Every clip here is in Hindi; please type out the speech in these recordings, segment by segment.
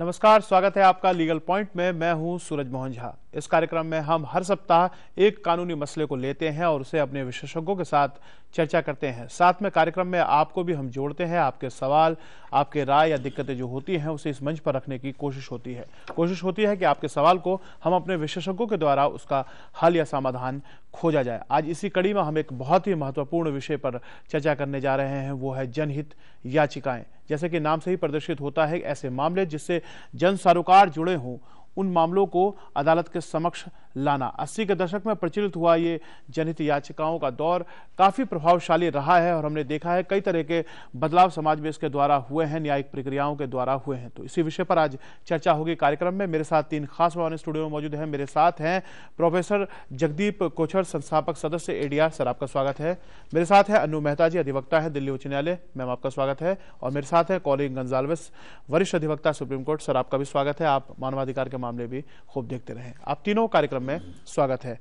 नमस्कार स्वागत है आपका लीगल पॉइंट में मैं हूं सूरज मोहन झा इस कार्यक्रम में हम हर सप्ताह एक कानूनी मसले को लेते हैं और उसे अपने विशेषज्ञों के साथ चर्चा करते हैं साथ में कार्यक्रम में आपको भी हम जोड़ते हैं आपके सवाल आपके राय या दिक्कतें जो होती हैं उसे इस मंच पर रखने की कोशिश होती है कोशिश होती है कि आपके सवाल को हम अपने विशेषज्ञों के द्वारा उसका हल या समाधान खोजा जाए आज इसी कड़ी में हम एक बहुत ही महत्वपूर्ण विषय पर चर्चा करने जा रहे हैं वो है जनहित याचिकाएं जैसे कि नाम से ही प्रदर्शित होता है ऐसे मामले जिससे जन सारोकार जुड़े हों उन मामलों को अदालत के समक्ष लाना अस्सी के दशक में प्रचलित हुआ ये जनहित याचिकाओं का दौर काफ़ी प्रभावशाली रहा है और हमने देखा है कई तरह के बदलाव समाज में इसके द्वारा हुए हैं न्यायिक प्रक्रियाओं के द्वारा हुए हैं तो इसी विषय पर आज चर्चा होगी कार्यक्रम में मेरे साथ तीन खास मेहमान स्टूडियो में मौजूद है मेरे साथ हैं प्रोफेसर जगदीप कोचर संस्थापक सदस्य एडीआर सर आपका स्वागत है मेरे साथ है अनु मेहता जी अधिवक्ता है दिल्ली उच्च न्यायालय मैम आपका स्वागत है और मेरे साथ है कॉलिंग गंजालवस वरिष्ठ अधिवक्ता सुप्रीम कोर्ट सर आपका भी स्वागत है आप मानवाधिकार के मामले भी खूब देखते रहे आप तीनों कार्यक्रम में स्वागत है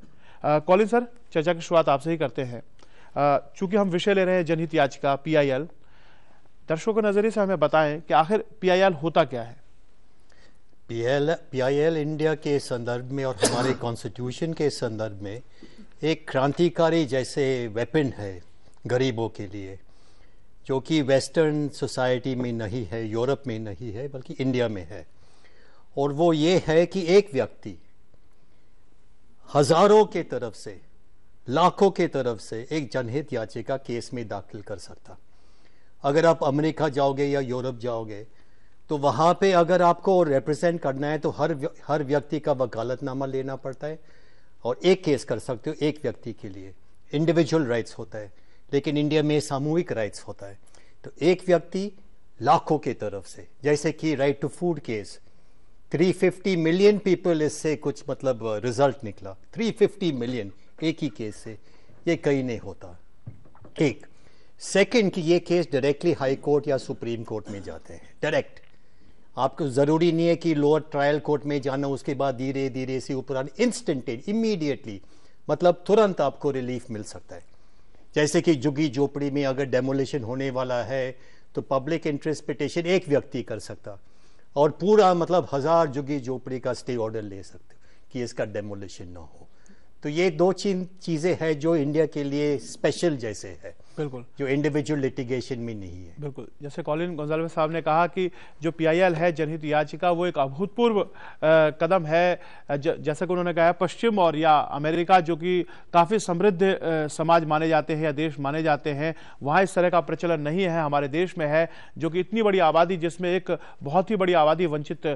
कॉलिन सर चर्चा की शुरुआत आपसे ही करते हैं चूंकि हम विषय ले रहे हैं जनहित याचिका पीआईएल दर्शकों के नज़रिए से हमें बताएं कि आखिर पीआईएल होता क्या है पीआईएल इंडिया के संदर्भ में और हमारे कॉन्स्टिट्यूशन के संदर्भ में एक क्रांतिकारी जैसे वेपन है गरीबों के लिए जो कि वेस्टर्न सोसाइटी में नहीं है यूरोप में नहीं है बल्कि इंडिया में है और वो ये है कि एक व्यक्ति हजारों के तरफ से लाखों के तरफ से एक जनहित याचिका केस में दाखिल कर सकता अगर आप अमेरिका जाओगे या यूरोप जाओगे तो वहां पे अगर आपको रिप्रेजेंट करना है तो हर हर व्यक्ति का वकालतनामा लेना पड़ता है और एक केस कर सकते हो एक व्यक्ति के लिए इंडिविजुअल राइट्स होता है लेकिन इंडिया में सामूहिक राइट्स होता है तो एक व्यक्ति लाखों के तरफ से जैसे कि right to food case 350 million people इससे कुछ मतलब रिजल्ट uh, निकला 350 मिलियन एक ही केस से ये कहीं नहीं होता एक सेकंड कि ये केस डायरेक्टली हाई कोर्ट या सुप्रीम कोर्ट में जाते हैं डायरेक्ट आपको ज़रूरी नहीं है कि लोअर ट्रायल कोर्ट में जाना उसके बाद धीरे धीरे से ऊपर आना इंस्टेंटेड इमीडिएटली मतलब तुरंत आपको रिलीफ मिल सकता है जैसे कि जुगी झोपड़ी में अगर डेमोलिशन होने वाला है तो पब्लिक इंटरेस्ट पिटेशन एक व्यक्ति कर सकता है और पूरा मतलब हजार जुगी झोपड़ी का स्टे ऑर्डर ले सकते हो कि इसका डेमोलिशन ना हो तो ये दो चीज़ें हैं जो इंडिया के लिए स्पेशल जैसे है बिल्कुल जो इंडिविजुअल लिटिगेशन में नहीं है बिल्कुल जैसे कॉलिन गोंजालवे साहब ने कहा कि जो पीआईएल है जनहित याचिका वो एक अभूतपूर्व कदम है ज, जैसा कि उन्होंने कहा पश्चिम और या अमेरिका जो कि काफ़ी समृद्ध समाज माने जाते हैं या देश माने जाते हैं वहाँ इस तरह का प्रचलन नहीं है हमारे देश में है जो कि इतनी बड़ी आबादी जिसमें एक बहुत ही बड़ी आबादी वंचित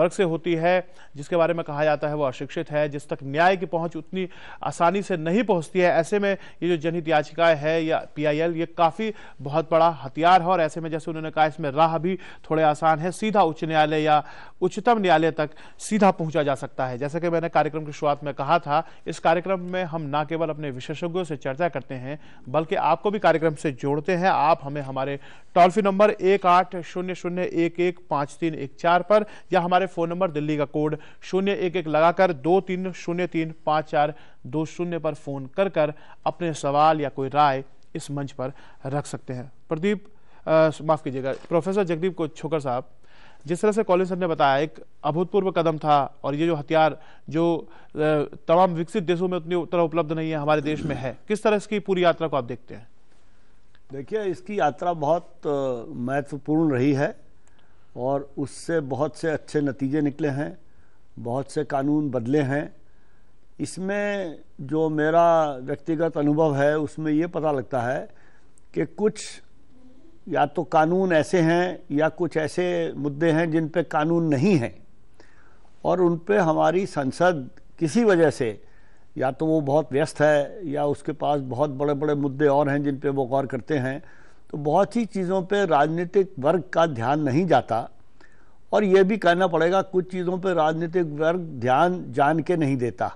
वर्ग से होती है जिसके बारे में कहा जाता है वो अशिक्षित है जिस तक न्याय की पहुँच उतनी आसानी से नहीं पहुँचती है ऐसे में ये जो जनहित याचिकाएँ है या पी एल ये काफी बहुत बड़ा हथियार है और ऐसे में जैसे उन्होंने कहा इसमें राह भी थोड़े आसान है सीधा उच्च न्यायालय या उच्चतम न्यायालय तक सीधा पहुंचा जा सकता है जैसे कि मैंने कार्यक्रम की शुरुआत में कहा था इस कार्यक्रम में हम न केवल अपने विशेषज्ञों से चर्चा करते हैं बल्कि आपको भी कार्यक्रम से जोड़ते हैं आप हमें हमारे टोल फ्री नंबर एक आठ शून्य शून्य एक एक पाँच तीन एक चार पर या हमारे फ़ोन नंबर दिल्ली का कोड शून्य एक एक लगाकर दो तीन शून्य तीन पाँच चार दो शून्य पर फ़ोन कर कर अपने सवाल या कोई राय इस मंच पर रख सकते हैं प्रदीप माफ़ कीजिएगा प्रोफेसर जगदीप को छोकर साहब जिस तरह से कॉलेज ने बताया एक अभूतपूर्व कदम था और ये जो हथियार जो तमाम विकसित देशों में उतनी तरह उपलब्ध नहीं है हमारे देश में है किस तरह इसकी पूरी यात्रा को आप देखते हैं देखिए इसकी यात्रा बहुत महत्वपूर्ण रही है और उससे बहुत से अच्छे नतीजे निकले हैं बहुत से कानून बदले हैं इसमें जो मेरा व्यक्तिगत अनुभव है उसमें ये पता लगता है कि कुछ या तो कानून ऐसे हैं या कुछ ऐसे मुद्दे हैं जिन पे कानून नहीं हैं और उन पे हमारी संसद किसी वजह से या तो वो बहुत व्यस्त है या उसके पास बहुत बड़े बड़े मुद्दे और हैं जिन पे वो गौर करते हैं तो बहुत सी चीज़ों पे राजनीतिक वर्ग का ध्यान नहीं जाता और ये भी कहना पड़ेगा कुछ चीज़ों पे राजनीतिक वर्ग ध्यान जान के नहीं देता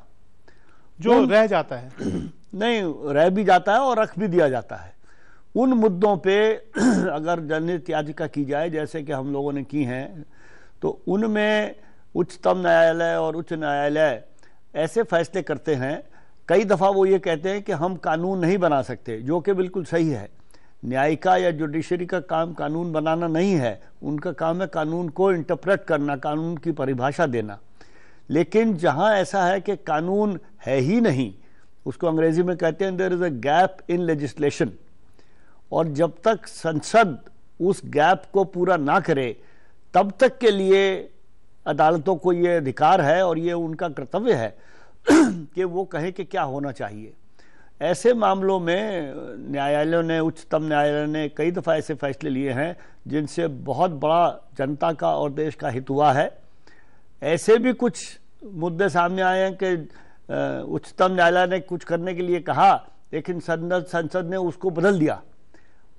जो रह जाता है नहीं रह भी जाता है और रख भी दिया जाता है उन मुद्दों पे अगर जनहित याचिका की जाए जैसे कि हम लोगों ने की हैं तो उनमें उच्चतम न्यायालय और उच्च न्यायालय ऐसे फैसले करते हैं कई दफ़ा वो ये कहते हैं कि हम कानून नहीं बना सकते जो कि बिल्कुल सही है न्यायिका या जुडिशरी का काम कानून बनाना नहीं है उनका काम है कानून को इंटरप्रेट करना कानून की परिभाषा देना लेकिन जहां ऐसा है कि कानून है ही नहीं उसको अंग्रेजी में कहते हैं there is a gap in legislation और जब तक संसद उस गैप को पूरा ना करे तब तक के लिए अदालतों को ये अधिकार है और ये उनका कर्तव्य है कि वो कहें कि क्या होना चाहिए ऐसे मामलों में न्यायालयों ने उच्चतम न्यायालय ने कई दफ़ा ऐसे फैसले लिए हैं जिनसे बहुत बड़ा जनता का और देश का हित हुआ है ऐसे भी कुछ मुद्दे सामने आए हैं कि उच्चतम न्यायालय ने कुछ करने के लिए कहा लेकिन संसद संसद ने उसको बदल दिया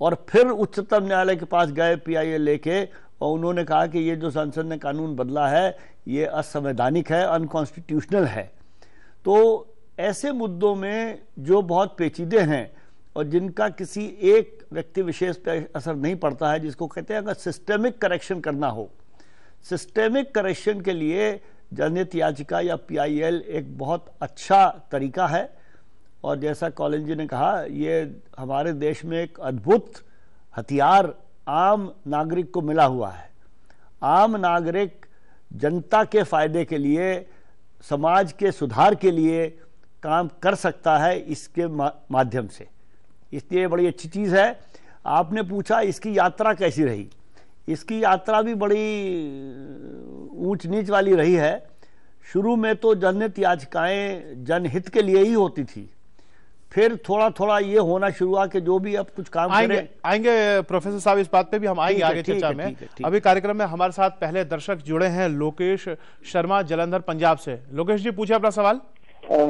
और फिर उच्चतम न्यायालय के पास गए पीआईए लेके और उन्होंने कहा कि ये जो संसद ने कानून बदला है ये असंवैधानिक है अनकॉन्स्टिट्यूशनल है तो ऐसे मुद्दों में जो बहुत पेचीदे हैं और जिनका किसी एक व्यक्ति विशेष पर असर नहीं पड़ता है जिसको कहते हैं अगर सिस्टमिक करेक्शन करना हो सिस्टेमिक करेक्शन के लिए जनहित याचिका या पीआईएल एक बहुत अच्छा तरीका है और जैसा कॉलेज जी ने कहा ये हमारे देश में एक अद्भुत हथियार आम नागरिक को मिला हुआ है आम नागरिक जनता के फायदे के लिए समाज के सुधार के लिए काम कर सकता है इसके माध्यम से इसलिए बड़ी अच्छी चीज़ है आपने पूछा इसकी यात्रा कैसी रही इसकी यात्रा भी बड़ी ऊंच नीच वाली रही है शुरू में तो जनहित याचिकाएं जनहित के लिए ही होती थी फिर थोड़ा थोड़ा ये होना शुरू हुआ कि जो भी अब कुछ काम आएंगे आएंगे प्रोफेसर साहब इस बात पे भी हम आएंगे आगे चर्चा में थीक है, थीक अभी कार्यक्रम में हमारे साथ पहले दर्शक जुड़े हैं लोकेश शर्मा जलंधर पंजाब से लोकेश जी पूछे अपना सवाल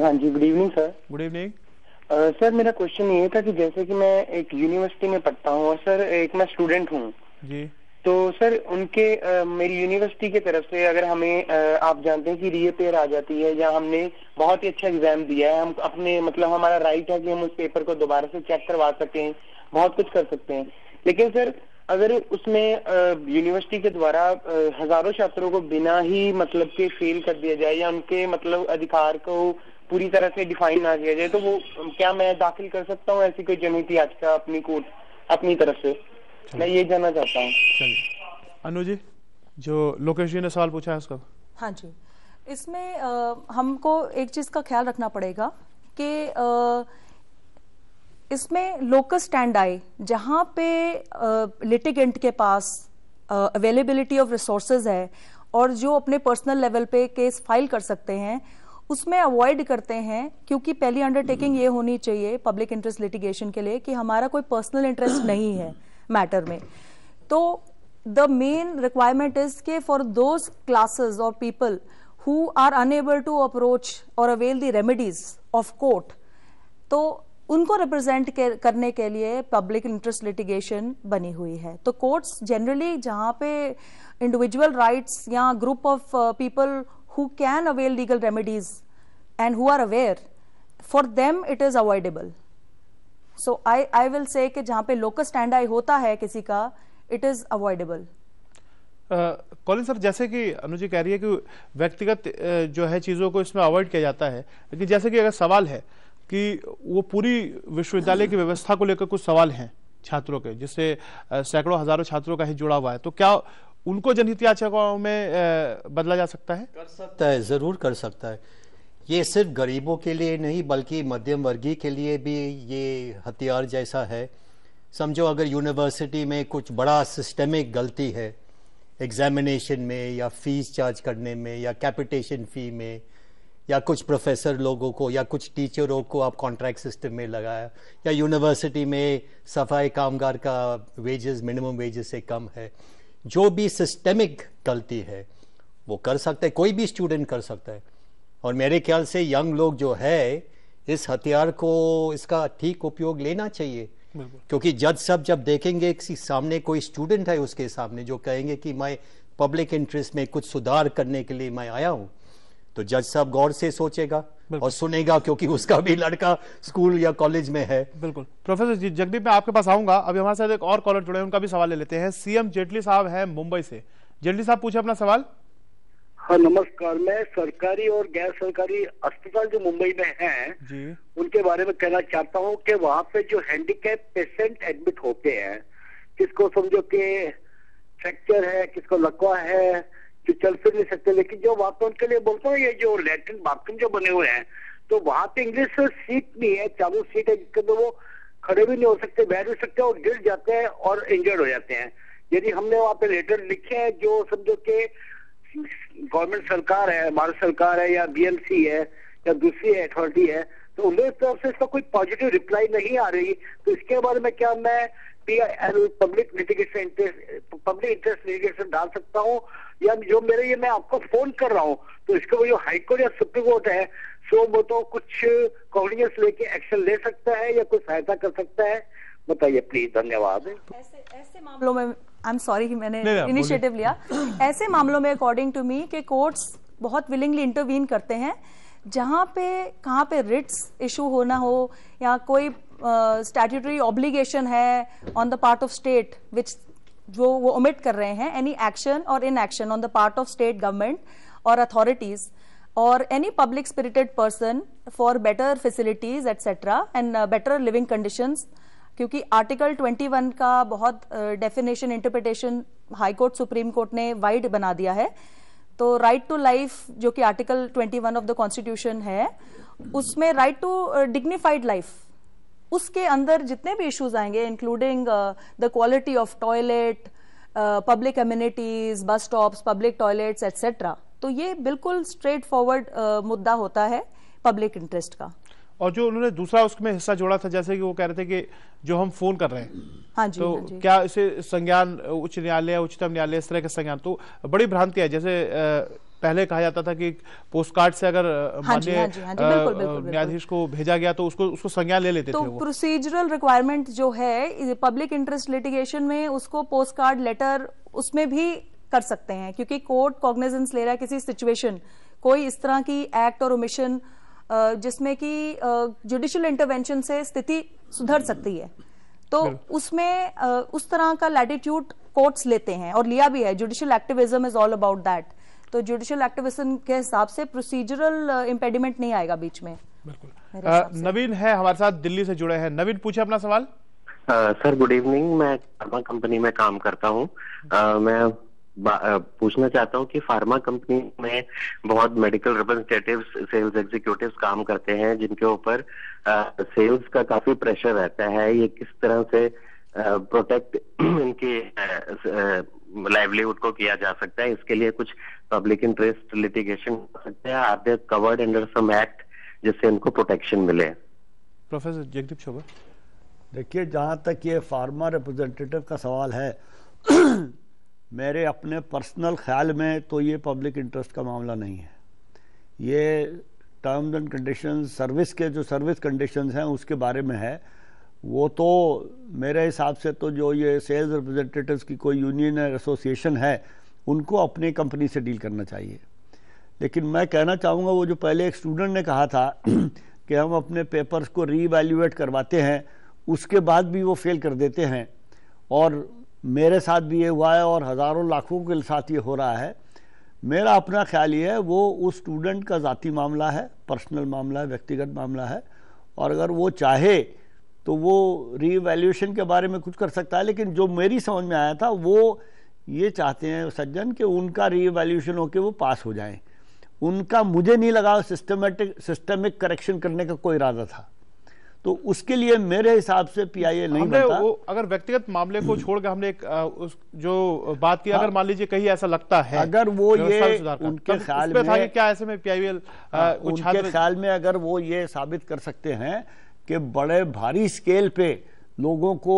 हाँ जी good evening sir good evening sir मेरा क्वेश्चन ये था कि जैसे कि मैं एक यूनिवर्सिटी में पढ़ता हूँ और सर एक मैं स्टूडेंट हूँ जी तो सर उनके आ, मेरी यूनिवर्सिटी की तरफ से अगर हमें आ, आप जानते हैं कि रीअपेयर आ जाती है या हमने बहुत ही अच्छा एग्जाम दिया है हम अपने मतलब हमारा राइट है कि हम उस पेपर को दोबारा से चेक करवा सकें बहुत कुछ कर सकते हैं लेकिन सर अगर उसमें यूनिवर्सिटी के द्वारा हजारों छात्रों को बिना ही मतलब के फेल कर दिया जाए या उनके मतलब अधिकार को पूरी तरह से डिफाइन ना किया जाए तो वो क्या मैं दाखिल कर सकता हूँ ऐसी कोई जनहित याचिका अपनी कोर्ट अपनी तरफ से मैं ये जानना चाहता हूँ चलिए अनु जी जो लोकेश जी ने सवाल पूछा है उसका हाँ जी इसमें आ, हमको एक चीज का ख्याल रखना पड़ेगा कि इसमें लोकल स्टैंड आए जहाँ पे लिटिगेंट के पास अवेलेबिलिटी ऑफ रिसोर्सेज है और जो अपने पर्सनल लेवल पे केस फाइल कर सकते हैं उसमें अवॉइड करते हैं क्योंकि पहली अंडरटेकिंग ये होनी चाहिए पब्लिक इंटरेस्ट लिटिगेशन के लिए कि हमारा कोई पर्सनल इंटरेस्ट नहीं है मैटर में तो द मेन रिक्वायरमेंट इज के फॉर दोज क्लासेस और people who are unable to approach और avail the remedies of court तो उनको रिप्रेजेंट करने के लिए पब्लिक इंटरेस्ट लिटिगेशन बनी हुई है तो कोर्ट्स जनरली जहां पे इंडिविजुअल राइट्स या group of people who can avail legal remedies and who are aware for them it is avoidable so I I will say कि जहां पे लोकल स्टैंड आई होता है किसी का it is avoidable Colin sir जैसे कि अनुजी कह रही है कि व्यक्तिगत uh, जो है चीज़ों को इसमें अवॉइड किया जाता है लेकिन जैसे कि अगर सवाल है कि वो पूरी विश्वविद्यालय की व्यवस्था को लेकर कुछ सवाल हैं छात्रों के जिससे uh, सैकड़ों हजारों छात्रों का ही जुड़ा हुआ है तो क्या उनको जनहित याचिकाओं में uh, बदला जा सकता है कर सकता है जरूर कर सकता है ये सिर्फ गरीबों के लिए नहीं बल्कि मध्यम वर्गीय के लिए भी ये हथियार जैसा है समझो अगर यूनिवर्सिटी में कुछ बड़ा सिस्टमिक गलती है एग्जामिनेशन में या फीस चार्ज करने में या कैपिटेशन फ़ी में या कुछ प्रोफेसर लोगों को या कुछ टीचरों को आप कॉन्ट्रैक्ट सिस्टम में लगाया या यूनिवर्सिटी में सफाई कामगार का वेजेस मिनिमम वेजेस से कम है जो भी सिस्टमिक गलती है वो कर सकता है कोई भी स्टूडेंट कर सकता है और मेरे ख्याल से यंग लोग जो है इस हथियार को इसका ठीक उपयोग लेना चाहिए क्योंकि जज सब जब देखेंगे किसी सामने कोई स्टूडेंट है उसके सामने जो कहेंगे कि मैं पब्लिक इंटरेस्ट में कुछ सुधार करने के लिए मैं आया हूं तो जज साहब गौर से सोचेगा और सुनेगा क्योंकि उसका भी लड़का स्कूल या कॉलेज में है बिल्कुल प्रोफेसर जी जगदीप मैं आपके पास आऊंगा अभी हमारे साथ एक और कॉलर जुड़े हैं उनका भी सवाल ले लेते हैं सीएम जेटली साहब हैं मुंबई से जेटली साहब पूछे अपना सवाल हाँ नमस्कार मैं सरकारी और गैर सरकारी अस्पताल जो मुंबई में हैं उनके बारे में कहना चाहता हूँ कि वहाँ पे जो हैंडीकैप पेशेंट एडमिट होते हैं किसको समझो कि फ्रैक्चर है किसको लकवा है जो चल फिर नहीं सकते लेकिन जो वहाँ पे उनके लिए बोलता हूँ ये जो लेटरिन बाथरूम जो बने हुए हैं तो वहाँ पे इंग्लिश सीट नहीं है चालू सीट है जिसके अंदर वो खड़े भी नहीं हो सकते बैठ भी सकते और गिर जाते हैं और इंजर्ड हो जाते हैं यदि हमने वहाँ पे लेटर लिखे हैं जो समझो के गवर्नमेंट सरकार है भारत सरकार है या बीएमसी है या दूसरी अथॉरिटी है तो उन लोगों तरफ से इसका कोई पॉजिटिव रिप्लाई नहीं आ रही तो इसके बारे में क्या मैं public litigation interest public interest litigation डाल सकता हूँ या जो मेरे ये मैं आपको फोन कर रहा हूँ तो इसके वो जो हाईकोर्ट या सुप्रीम कोर्ट है सो वो तो कुछ कॉन्डियंस लेके एक्शन ले सकता है या कुछ सहायता कर सकता है बताइए प्लीज धन्यवाद ऐसे ऐसे मामलों में आई एम सॉरी मैंने इनिशिएटिव लिया ऐसे मामलों में अकॉर्डिंग टू मी के कोर्ट्स बहुत विलिंगली इंटरवीन करते हैं जहां पे कहां पे रिट्स इशू होना हो या कोई स्टैट्यूटरी ऑब्लिगेशन है on the part of state which जो वो ओमिट कर रहे हैं एनी एक्शन और inaction on the part of state government और अथॉरिटीज और any public spirited person for better facilities etcetera and better living conditions क्योंकि आर्टिकल 21 का बहुत definition interpretation high court supreme court ने वाइड बना दिया है तो राइट टू लाइफ जो कि आर्टिकल 21 ऑफ द कॉन्स्टिट्यूशन है उसमें राइट टू डिग्निफाइड लाइफ उसके अंदर जितने भी इश्यूज आएंगे including the quality of toilet public amenities bus stops public toilets etcetera तो ये बिल्कुल स्ट्रेट फॉरवर्ड uh, मुद्दा होता है पब्लिक इंटरेस्ट का और जो उन्होंने दूसरा उसमें हिस्सा जोड़ा था जैसे कि वो कह रहे थे कि जो हम फोन कर रहे हैं हाँ जी, तो हाँ जी। क्या इसे संज्ञान उच्च न्यायालय उच्चतम न्यायालय इस तरह का संज्ञान तो बड़ी भ्रांति है जैसे पहले कहा जाता था कि पोस्टकार्ड से अगर हाँ, हाँ, हाँ न्यायाधीश को भेजा गया तो उसको उसको संज्ञान ले लेते तो थे प्रोसीजरल रिक्वायरमेंट जो है पब्लिक इंटरेस्ट लिटिगेशन में उसको पोस्ट लेटर उसमें भी कर सकते हैं क्योंकि कोर्ट कॉग्निजेंस ले रहा है किसी सिचुएशन कोई इस तरह की एक्ट और ओमिशन जिसमें कि जुडिशियल इंटरवेंशन से स्थिति सुधर सकती है तो उसमें उस तरह का लैटिट्यूड कोर्ट्स लेते हैं और लिया भी है judicial activism is all about that तो जुडिशियल एक्टिविज्म के हिसाब से प्रोसीजरल इंपेडिमेंट नहीं आएगा बीच में बिल्कुल नवीन है हमारे साथ दिल्ली से जुड़े हैं नवीन पूछे अपना सवाल सर गुड इवनिंग मैं कंपनी में काम करता हूँ मैं पूछना चाहता हूँ कि फार्मा कंपनी में बहुत मेडिकल रिप्रेजेंटेटिव सेल्स एग्जीक्यूटिव काम करते हैं जिनके ऊपर सेल्स का काफी प्रेशर रहता है ये किस तरह से प्रोटेक्ट इनके लाइवलीहुड को किया जा सकता है इसके लिए कुछ पब्लिक इंटरेस्ट लिटिगेशन हो सकते हैं are they covered under some act जिससे इनको प्रोटेक्शन मिले प्रोफेसर जगदीप शोभा देखिए जहाँ तक ये फार्मा रिप्रेजेंटेटिव का सवाल है मेरे अपने पर्सनल ख्याल में तो ये पब्लिक इंटरेस्ट का मामला नहीं है ये टर्म्स एंड कंडीशन सर्विस के जो सर्विस कंडीशंस हैं उसके बारे में है वो तो मेरे हिसाब से तो जो ये सेल्स रिप्रेजेंटेटिव्स की कोई यूनियन एसोसिएशन है उनको अपनी कंपनी से डील करना चाहिए लेकिन मैं कहना चाहूँगा वो जो पहले एक स्टूडेंट ने कहा था कि हम अपने पेपर्स को रीवैल्यूएट करवाते हैं उसके बाद भी वो फेल कर देते हैं और मेरे साथ भी ये हुआ है और हज़ारों लाखों के साथ ये हो रहा है मेरा अपना ख्याल ये है वो उस स्टूडेंट का ज़ाती मामला है पर्सनल मामला है व्यक्तिगत मामला है और अगर वो चाहे तो वो रीवैल्यूएशन के बारे में कुछ कर सकता है लेकिन जो मेरी समझ में आया था वो ये चाहते हैं सज्जन कि उनका रीवैल्यूएशन होकर वो पास हो जाएं उनका मुझे नहीं लगा सिस्टमेटिक सिस्टमिक करेक्शन करने का कोई इरादा था तो उसके लिए मेरे हिसाब से पीआईए नहीं बनता वो अगर व्यक्तिगत मामले को छोड़कर हमने एक उस जो बात की अगर हाँ। मान लीजिए कहीं ऐसा लगता है अगर वो ये उनके तो ख्याल में था कि क्या ऐसे में पीआईए हाँ, उनके ख्याल में अगर वो ये साबित कर सकते हैं कि बड़े भारी स्केल पे लोगों को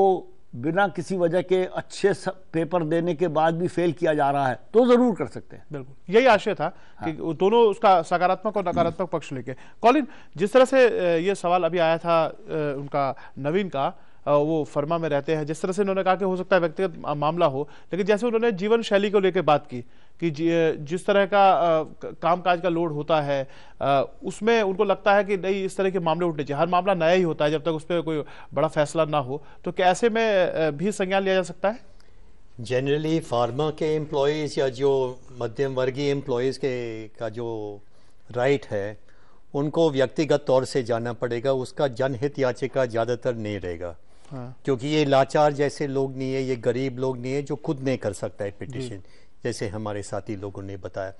बिना किसी वजह के अच्छे पेपर देने के बाद भी फेल किया जा रहा है तो जरूर कर सकते हैं बिल्कुल यही आशय था हाँ। कि दोनों उसका सकारात्मक और नकारात्मक पक्ष लेके कॉलिन जिस तरह से ये सवाल अभी आया था उनका नवीन का वो फर्मा में रहते हैं जिस तरह से उन्होंने कहा कि हो सकता है व्यक्तिगत मामला हो लेकिन जैसे उन्होंने जीवन शैली को लेकर बात की कि जिस तरह का कामकाज का लोड होता है उसमें उनको लगता है कि नहीं इस तरह के मामले उठने चाहिए हर मामला नया ही होता है जब तक उस पर कोई बड़ा फैसला ना हो तो कैसे में भी संज्ञान लिया जा सकता है जनरली फार्मा के एम्प्लॉज या जो मध्यम वर्गीय एम्प्लॉज के का जो राइट है उनको व्यक्तिगत तौर से जाना पड़ेगा उसका जनहित याचिका ज़्यादातर नहीं रहेगा हाँ। क्योंकि ये लाचार जैसे लोग नहीं है ये गरीब लोग नहीं है जो खुद नहीं कर सकता है पिटिशन जैसे हमारे साथी लोगों ने बताया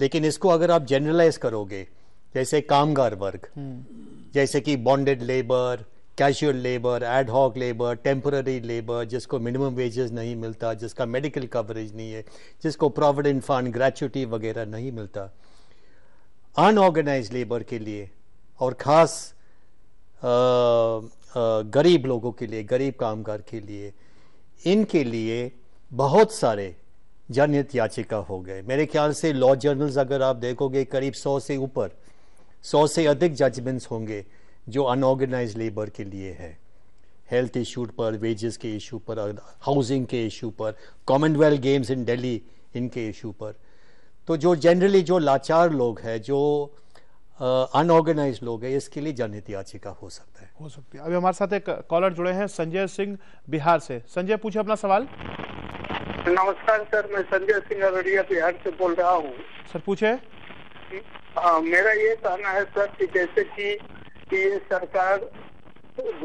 लेकिन इसको अगर आप जनरलाइज करोगे जैसे कामगार वर्ग हम्म। जैसे कि bonded labour casual labour ad hoc labour temporary labour जिसको मिनिमम वेजेस नहीं मिलता जिसका मेडिकल कवरेज नहीं है जिसको प्रोविडेंट फंड ग्रेचुटी वगैरह नहीं मिलता अनऑर्गेनाइज लेबर के लिए और ख़ास गरीब लोगों के लिए गरीब कामगार के लिए इनके लिए बहुत सारे जनहित याचिका हो गए मेरे ख्याल से लॉ जर्नल्स अगर आप देखोगे करीब सौ से ऊपर सौ से अधिक जजमेंट्स होंगे जो अनऑर्गेनाइज लेबर के लिए है हेल्थ इशू पर वेजेस के इशू पर हाउसिंग के इशू पर कॉमनवेल्थ गेम्स इन दिल्ली इनके इशू पर तो जो जनरली जो लाचार लोग हैं जो अनऑर्गेनाइज लोग हैं इसके लिए जनहित याचिका हो सकता है हो सकती है अभी हमारे साथ एक कॉलर जुड़े हैं संजय सिंह बिहार से संजय पूछे अपना सवाल नमस्कार सर मैं संजय सिंह अररिया बिहार से बोल रहा हूँ सर पूछे आ, मेरा ये कहना है सर कि जैसे कि, ये सरकार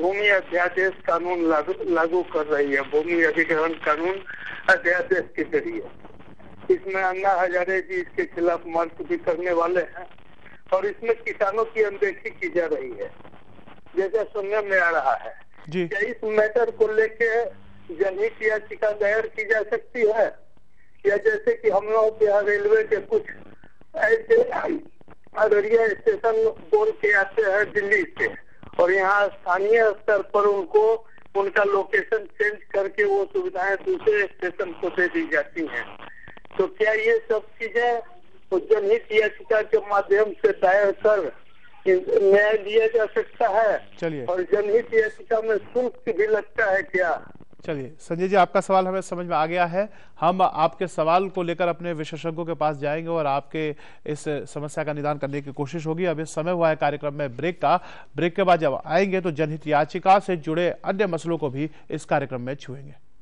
भूमि अध्यादेश कानून लागू लागू कर रही है भूमि अधिग्रहण कानून अध्यादेश के जरिए इसमें अन्ना हजारे जी इसके खिलाफ मार्च भी करने वाले हैं और इसमें किसानों की अनदेखी की जा रही है जैसा सुनने में आ रहा है जी। इस मैटर को लेके जनहित याचिका दायर की जा सकती है या जैसे कि हम लोग यहाँ रेलवे के कुछ ऐसे अररिया स्टेशन बोल के आते हैं दिल्ली से और यहाँ स्थानीय स्तर पर उनको उनका लोकेशन चेंज करके वो सुविधाएं दूसरे स्टेशन को दे दी जाती हैं तो क्या ये सब चीजें जनहित याचिका के माध्यम से दायर कर न्याय दिया जा सकता है और जनहित याचिका में शुल्क भी लगता है क्या चलिए संजय जी आपका सवाल हमें समझ में आ गया है हम आपके सवाल को लेकर अपने विशेषज्ञों के पास जाएंगे और आपके इस समस्या का निदान करने की कोशिश होगी अभी समय हुआ है कार्यक्रम में ब्रेक का ब्रेक के बाद जब आएंगे तो जनहित याचिका से जुड़े अन्य मसलों को भी इस कार्यक्रम में छुएंगे